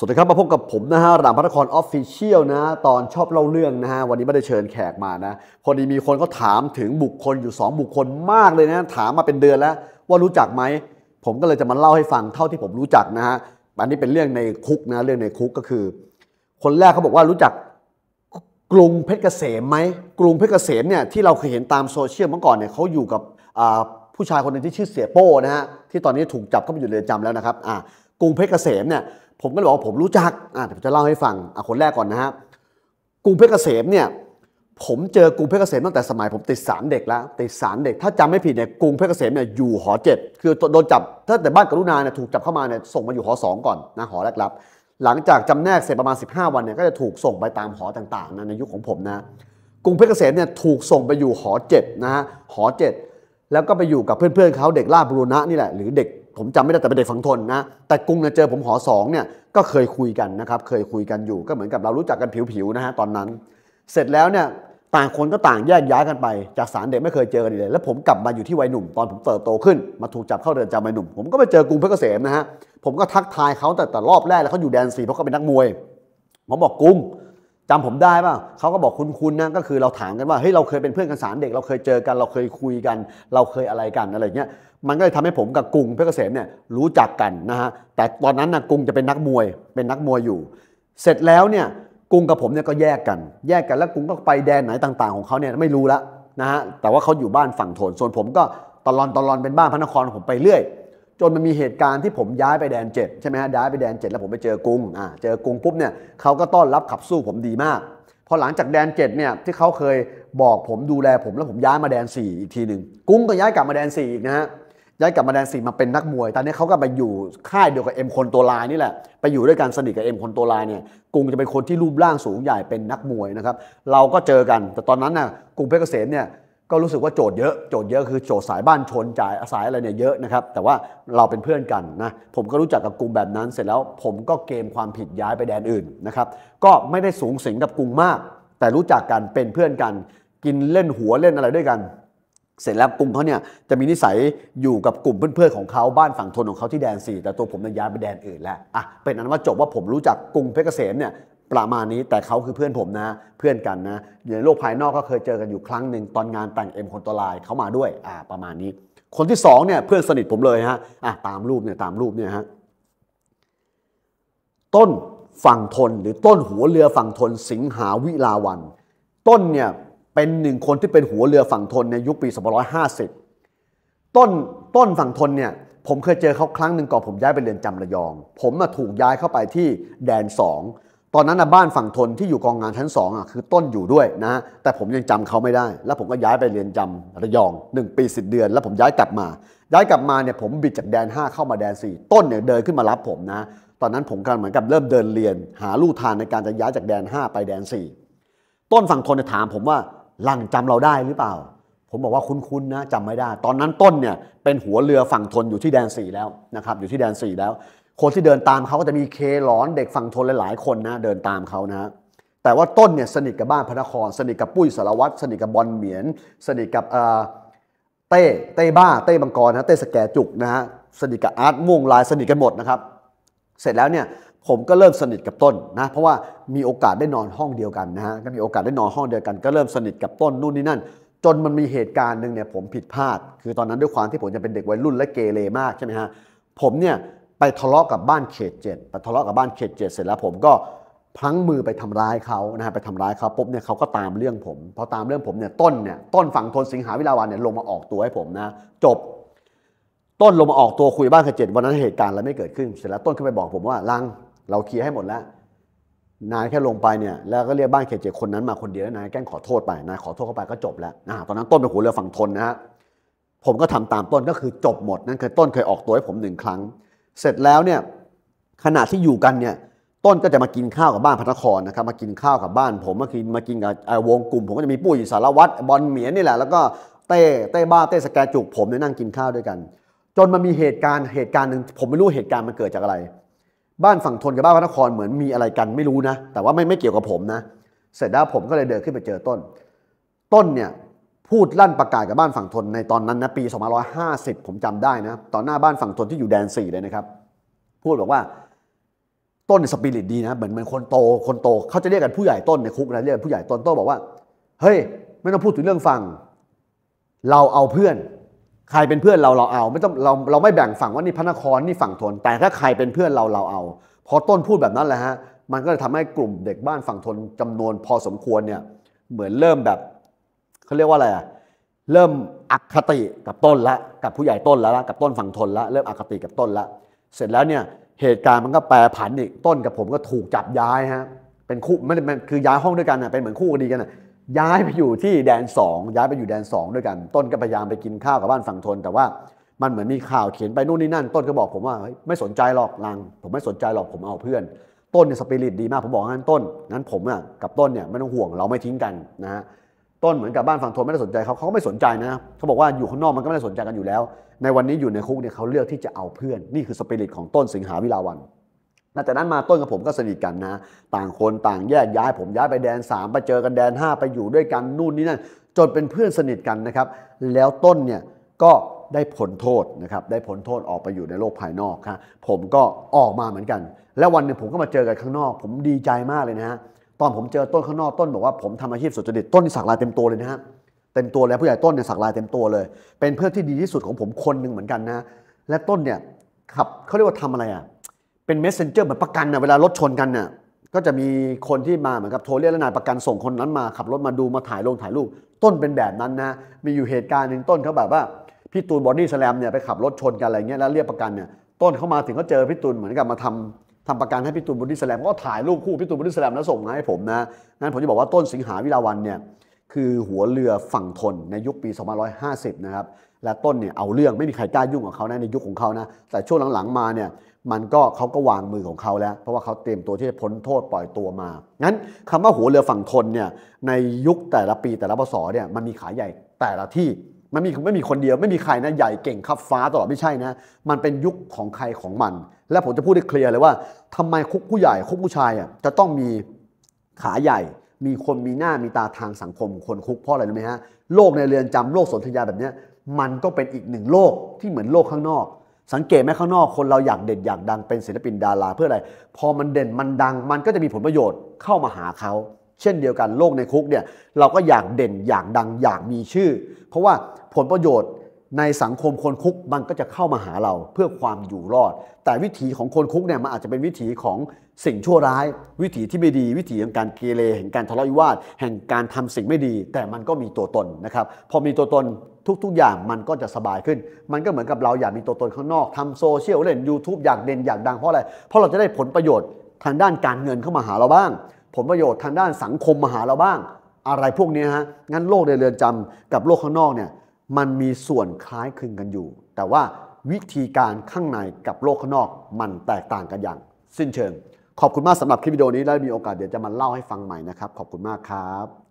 สวัสดีครับมาพบกับผมนะฮะหลังพระนครออฟฟิเชียลนะตอนชอบเล่าเรื่องนะฮะวันนี้ไม่ได้เชิญแขกมานะพอดีมีคนก็ถามถึงบุคคลอยู่ 2 บุคคลมากเลยนะ ถามมาเป็นเดือนแล้ว ว่ารู้จักไหมผมก็เลยจะมาเล่าให้ฟังเท่าที่ผมรู้จักนะฮะอันนี้เป็นเรื่องในคุกนะเรื่องในคุกก็คือ คนแรกเขาบอกว่ารู้จักกรุงเพชรเกษมไหมกรุงเพชรเกษมเนี่ยที่เราเคยเห็นตามโซเชียลเมื่อก่อนเนี่ยเขาอยู่กับผู้ชายคนหนึ่งที่ชื่อเสียโป้นะฮะที่ตอนนี้ถูกจับเข้าไปอยู่เรือนจำแล้วนะครับอ่ากรุงเพชรเกษมเนี่ยผมก็เลยบอกว่าผมรู้จัก อ่ะเดี๋ยวจะเล่าให้ฟังอ่ะคนแรกก่อนนะฮะกรุงเพชรเกษมเนี่ย ผมเจอกรุงเพชรเกษมตั้งแต่สมัยผมติดสารเด็กแล้ว ติดสารเด็ก ถ้าจำไม่ผิดเนี่ยกรุงเพชรเกษมเนี่ยอยู่หอเจ็ดคือโดนจับถ้าแต่บ้านกรุณาเนี่ยถูกจับเข้ามาเนี่ยส่งมาอยู่หอสองก่อนนะหอแรกรับ หลังจากจำแนกเสร็จประมาณ 15 วันเนี่ยก็จะถูกส่งไปตามหอต่างๆนะในยุคของผมนะกรุงเพชรเกษมเนี่ยถูกส่งไปอยู่หอเจ็ดนะฮะหอเจ็ดแล้วก็ไปอยู่กับเพื่อนๆเขาเด็กลาบบุรณะนี่แหละหรือเด็กผมจำไม่ได้แต่เป็นเด็กฝังทนนะ แต่กรุงเนี่ยเจอผมหอสองเนี่ยก็เคยคุยกันนะครับ เคยคุยกันอยู่ก็เหมือนกับเรารู้จักกันผิวๆนะฮะตอนนั้น เสร็จแล้วเนี่ยต่างคนก็ต่างแยกย้ายกันไป จากสารเด็กไม่เคยเจอกันเลยแล้วผมกลับมาอยู่ที่วัยหนุ่มตอนผมเติบโตขึ้นมาถูกจับเข้าเรือนจำวัยหนุ่ม ผมก็ไปเจอกรุงเพชรเกษมนะฮะผมก็ทักทายเขาแต่แต่รอบแรกแล้วเขาอยู่แดนสี่เพราะเขาเป็นนักมวยผมบอกกุ้งจำผมได้ป่ะเขาก็บอกคุณๆนะ ก็คือเราถามกันว่า เฮ้ย เราเคยเป็นเพื่อนกันสารเด็ก เราเคยเจอกัน เราเคยคุยกัน เราเคยอะไรกันอะไรเงี้ย มันก็เลยทำให้ผมกับกุ้งเพชรเกษมเนี่ยรู้จักกันนะฮะ แต่ตอนนั้นนะกุ้งจะเป็นนักมวย เป็นนักมวยอยู่ เสร็จแล้วเนี่ย กุ้งกับผมเนี่ยก็แยกกัน แยกกันแล้วกุ้งก็ไปแดนไหนต่างๆ ของเขาเนี่ยไม่รู้ละนะฮะ แต่ว่าเขาอยู่บ้านฝั่งโทน ส่วนผมก็ตลอนตลอนเป็นบ้านพระนครผมไปเรื่อยจนมันมีเหตุการณ์ที่ผมย้ายไปแดนเจ็ดใช่ไหมฮะย้ายไปแดนเจ็ดแล้วผมไปเจอกรุงอ่าเจอกรุงปุ๊บเนี่ยเขาก็ต้อนรับขับสู้ผมดีมากพอหลังจากแดนเจ็ดเนี่ยที่เขาเคยบอกผมดูแลผมแล้วผมย้ายมาแดนสี่อีกทีหนึ่งกุ้งก็ย้ายกลับมาแดนสี่อีกนะฮะย้ายกลับมาแดนสี่มาเป็นนักมวย ตอนนี้เขาก็ไปอยู่ค่ายเดียวกับเอ็มคนตัวลายนี่แหละไปอยู่ด้วยกันสนิทกับเอ็มคนตัวลายเนี่ยกุ้งจะเป็นคนที่รูปร่างสูงใหญ่เป็นนักมวยนะครับเราก็เจอกันแต่ตอนนั้นน่ะกุ้งเพชรเกษมเนี่ยก็รู้สึกว่าโจทย์เยอะ โจทย์เยอะ คือโจทย์สายบ้านชนจ่ายสายอะไรเนี่ยเยอะนะครับ แต่ว่าเราเป็นเพื่อนกันนะ ผมก็รู้จักกับกลุมแบบนั้นเสร็จแล้วผมก็เกมความผิดย้ายไปแดนอื่นนะครับ ก็ไม่ได้สูงสิงกับกลุ่มมาก แต่รู้จักกันเป็นเพื่อนกันกินเล่นหัวเล่นอะไรด้วยกัน เสร็จแล้วกลุ่มเขาเนี่ยจะมีนิสัยอยู่กับกลุ่มเพื่อนๆของเขาบ้านฝั่งทนของเขาที่แดนส่แต่ตัวผมเนี่ยย้ายไปแดนอื่นแล้ว อ่ะ เป็นนั้นว่าจบว่าผมรู้จักกรุงเพชรเกษมเนี่ยประมาณนี้แต่เขาคือเพื่อนผมนะ เพื่อนกันนะอยู่ในโลกภายนอกก็เคยเจอกันอยู่ครั้งหนึ่งตอนงานแต่งเอ็มคนตัวลายเขามาด้วยอ่าประมาณนี้ คนที่สองเนี่ยเพื่อนสนิทผมเลยฮะอ่าตามรูปเนี่ยตามรูปเนี่ยฮะต้นฝั่งทนหรือต้นหัวเรือฝั่งทน สิงหาวิลาวันต้นเนี่ยเป็นหนึ่งคนที่เป็นหัวเรือฝั่งทนในยุคปี2550ต้นต้นฝั่งทนเนี่ยผมเคยเจอเขาครั้งหนึ่งก่อนผมย้ายไปเรียนจำระยอง ผมมาถูกย้ายเข้าไปที่แดน 2ตอนนั้นนะบ้านฝั่งทนที่อยู่กองงานชั้นสอง่ะคือต้นอยู่ด้วยนะแต่ผมยังจำเขาไม่ได้ แล้วผมก็ย้ายไปเรียนจำระยอง1ปีสิเดือน แล้วผมย้ายกลับมา ย้ายกลับมาเนี่ยผมบิดจากแดน 5 เข้ามาแดน 4 ต้นเนี่ยเดินขึ้นมารับผมนะ ตอนนั้นผมกำลังเหมือนกับเริ่มเดินเรียนหาลู่ทางในการจะย้ายจากแดน 5 ไปแดน 4 ต้นฝั่งทนเนี่ยถามผมว่าหลังจำเราได้หรือเปล่า ผมบอกว่าคุ้นๆนะจำไม่ได้ ตอนนั้นต้นเนี่ยเป็นหัวเรือฝั่งทนอยู่ที่แดน4แล้วนะครับอยู่ที่แดน 4 แล้วคนที่เดินตามเขาก็จะมีเคหลอนเด็กฝั่งทนหลายๆคนนะเดินตามเขานะ แต่ว่าต้นเนี่ยสนิทกับบ้านพระนครสนิทกับปุ้ยสารวัตรสนิทกับบอลเหมียน สนิทกับเออเต้เต้บ้า เต้บังกรนะเต้สแกจุกนะฮะสนิทกับอาร์ตม่วงลายสนิทกันหมดนะครับ เสร็จแล้วเนี่ยผมก็เริ่มสนิทกับต้นนะ เพราะว่ามีโอกาสได้นอนห้องเดียวกันนะฮะก็มีโอกาสได้นอนห้องเดียวกันก็เริ่มสนิทกับต้นนู่นนี่นั่นจนมันมีเหตุการณ์หนึ่งเนี่ยผมผิดพลาด คือตอนนั้นด้วยความที่ผมจะเป็นเด็กวัยรุ่นและเกเรมากใช่ไหมฮะผมเนี่ยไปทะเลาะกับบ้านเขตเจ็ดไปทะเลาะกับบ้านเขตเจ็ดเสร็จแล้วผมก็พังมือไปทำร้ายเขานะฮะไปทำร้ายเขาปุ๊บเนี่ยเขาก็ตามเรื่องผม พอตามเรื่องผมเนี่ยต้นเนี่ยต้นฝั่งทน สิงหาวิลาวันเนี่ยลงมาออกตัวให้ผมนะ จบ ต้นลงมาออกตัวคุยบ้านเขตเจ็ดวันนั้นเหตุการณ์อะไรไม่เกิดขึ้น เสร็จแล้วต้นขึ้นไปบอก ผมว่าลังเราเคลียร์ให้หมดแล้วนายแค่ลงไปเนี่ยแล้วก็เรียกบ้านเขตเจ็ดคนนั้นมาคนเดียวนายแกล้งขอโทษไปนายขอโทษเข้าไปก็จบแล้วนะตอนนั้นต้นเป็นหัวเรือฝั่งทนนะฮะผมก็ทำตามต้นก็คือจบหมด นั่นคือต้นเคยออกตัวให้ผมหนึ่งครั้งเสร็จแล้วเนี่ยขณะที่อยู่กันเนี่ยต้นก็จะมากินข้าวกับบ้านพนครนะครับมากินข้าวกับบ้านผม มากินมากินกับวงกลุ่มผมก็จะมีปุ้ยสารวัตรบอลเหมียนนี่แหละแล้วก็เต้เต้บ้าเต้สแกจุกผมเนี่ยนั่งกินข้าวด้วยกัน จนมันมีเหตุการณ์เหตุการณ์หนึ่งผมไม่รู้เหตุการณ์มันเกิดจากอะไร บ้านฝั่งทนกับบ้านพระนครเหมือนมีอะไรกันไม่รู้นะ แต่ว่าไม่ไม่เกี่ยวกับผมนะ เสร็จแล้วผมก็เลยเดินขึ้นไปเจอต้น ต้นเนี่ยพูดลั่นประกาศกับบ้านฝั่งทนในตอนนั้นนะปี 2550 ผมจำได้นะตอนหน้าบ้านฝั่งทนที่อยู่แดน4เลยนะครับ พูดบอกว่า ต้นสปิริตดีนะเหมือนเหมือนคนโตคนโต เขาจะเรียกกันผู้ใหญ่ต้นในคุกนะเรียกผู้ใหญ่ต้นโตบอกว่า เฮ้ย ไม่ต้องพูดถึงเรื่องฝั่ง เราเอาเพื่อนใครเป็นเพื่อนเราเราเอา ไม่ต้องเราเราไม่แบ่งฝั่งว่านี่พระนครนี่ฝั่งทน แต่ถ้าใครเป็นเพื่อนเราเราเอาพอต้นพูดแบบนั้นแหละฮะมันก็จะทำให้กลุ่มเด็กบ้านฝั่งทนจำนวน พอสมควรเนี่ยเหมือนเริ่มแบบเขาเรียกว่าอะไรอะเริ่มอคติกับต้นละกับผู้ใหญ่ต้นแล้วะกับต้นฝั่งทนละเริ่มอคติกับต้นละเสร็จแล้วเนี่ยเหตุการณ์มันก็แปรผันอีก ต้นกับผมก็ถูกจับย้ายฮะเป็นคู่ไม่ได้คือย้ายห้องด้วยกันนะเป็นเหมือนคู่กนดีกันนะย้ายไปอยู่ที่แดน2ย้ายไปอยู่แดน2ด้วยกัน ต้นก็พยายามไปกินข้าวกับบ้านฝั่งทนแต่ว่ามันเหมือนมีข่าวเขียนไปนู่นนี่นั่น ต้นก็บอกผมว่าไม่สนใจหรอกลัง ผมไม่สนใจหรอกผมเอาเพื่อน ต้นเนี่ยสปิริตดีมากผมบอกงั้นต้นงั้นผมอ่ะกับต้นเนี่ยไม่ต้องห่วงเราไม่ทิ้งกันนะฮะต้นเหมือนกับบ้านฝั่งทนไม่ได้สนใจเขาเขาก็ไม่สนใจนะเขาบอกว่าอยู่ข้างนอกมันก็ไม่ได้สนใจกันอยู่แล้ว ในวันนี้อยู่ในคุกเนี่ยเขาเลือกที่จะเอาเพื่อน นี่คือสปิริตของต้นสิงหาวิลาวันหลังจากนั้นมาต้นกับผมก็สนิทกันนะ ต่างคนต่างแยกย้าย ผมย้ายไปแดน3ไปเจอกันแดน 5 ไปอยู่ด้วยกันนู่นนี่นั่นจนเป็นเพื่อนสนิทกันนะครับ แล้วต้นเนี่ยก็ได้ผลโทษนะครับ ได้ผลโทษออกไปอยู่ในโลกภายนอกครับผมก็ออกมาเหมือนกัน และวันหนึ่งผมก็มาเจอกันข้างนอก ผมดีใจมากเลยนะฮะตอนผมเจอต้นข้างนอก ต้นบอกว่าผมทำอาชีพสุจริตต้นสักลายเต็มตัวเลยนะฮะเต็มตัวแล้วผู้ใหญ่ต้นเนี่ยสักลายเต็มตัวเลย เป็นเพื่อนที่ดีที่สุดของผมคนหนึ่งเหมือนกันนะและต้นเนี่ยขับเขาเรียกว่าทำอะไรอ่ะเป็นเมสเซนเจอร์เหมือนประกันนะเวลารถชนกันน่ะก็จะมีคนที่มาเหมือนกับโทรเรียกแล้วนายประกันส่งคนนั้นมาขับรถมาดูมาถ่ายลงถ่ายรูปต้นเป็นแบบนั้นนะมีอยู่เหตุการณ์หนึ่งต้นเขาแบบว่าพี่ตูนบอดี้แสลมเนี่ยไปขับรถชนกันอะไรเงี้ยแล้วเรียกประกันเนี่ยต้นเขามาถึงเขาเจอพี่ตูนเหมือนกับมาทำทำประกันให้พี่ตูนบอดี้สแลมก็ถ่ายรูปคู่พี่ตูนบอดี้สแลมแล้วส่งมาให้ผมนะ งั้นผมจะบอกว่าต้นสิงหาวิลาวันเนี่ยคือหัวเรือฝั่งทนในยุคปี 2550นะครับ และต้นเนี่ยเอาเรื่องไม่มีใครกล้ายุ่งกับเขานะในยุคของเขานะ แต่ช่วงหลังๆมาเนี่ยมันก็เขาก็วางมือของเขาแล้ว เพราะว่าเขาเตรียมตัวที่จะพ้นโทษปล่อยตัวมา งั้นคำว่าหัวเรือฝั่งทนเนี่ยในยุคแต่ละปีแต่ละปศเนี่ยมันมีขายใหญ่แต่ละที่มันมีไม่มีคนเดียวไม่มีใครนะใหญ่เก่งขับฟ้าตลอดไม่ใช่นะ มันเป็นยุคของใครของมัน และผมจะพูดได้เคลียร์เลยว่า ทำไมคุกผู้ใหญ่คุกผู้ชายอ่ะจะต้องมีขาใหญ่ มีคนมีหน้ามีตาทางสังคม คนคุกเพราะอะไรรู้ไหมฮะโลกในเรือนจำโลกสนธยาแบบนี้มันก็เป็นอีกหนึ่งโลกที่เหมือนโลกข้างนอก สังเกตไหมข้างนอกคนเราอยากเด่นอยากดังเป็นศิลปินดาราเพื่ออะไรพอมันเด่นมันดังมันก็จะมีผลประโยชน์เข้ามาหาเขาเช่นเดียวกันโลกในคุกเนี่ยเราก็อยากเด่นอยากดังอยากมีชื่อ เพราะว่าผลประโยชน์ในสังคมคนคุกมันก็จะเข้ามาหาเราเพื่อความอยู่รอด แต่วิถีของคนคุกเนี่ยมันอาจจะเป็นวิถีของสิ่งชั่วร้าย วิถีที่ไม่ดี วิถีของการเกเรแห่งการทะเลาะวิวาทแห่งการทำสิ่งไม่ดี แต่มันก็มีตัวตนนะครับพอมีตัวตนทุกๆอย่างมันก็จะสบายขึ้น มันก็เหมือนกับเราอยากมีตัวตนข้างนอกทำโซเชียลเล่น YouTube อยากเด่นอยากดังเพราะอะไรเพราะเราจะได้ผลประโยชน์ทางด้านการเงินเข้ามาหาเราบ้างผลประโยชน์ทางด้านสังคมมาหาเราบ้าง อะไรพวกนี้ฮะงั้นโลกในเรือนจำกับโลกข้างนอกเนี่ย มันมีส่วนคล้ายคลึงกันอยู่ แต่ว่าวิธีการข้างในกับโลกข้างนอกมันแตกต่างกันอย่าง สิ้นเชิง ขอบคุณมากสำหรับคลิปวิดีโอนี้และมีโอกาสเดี๋ยวจะมาเล่าให้ฟังใหม่นะครับ ขอบคุณมากครับ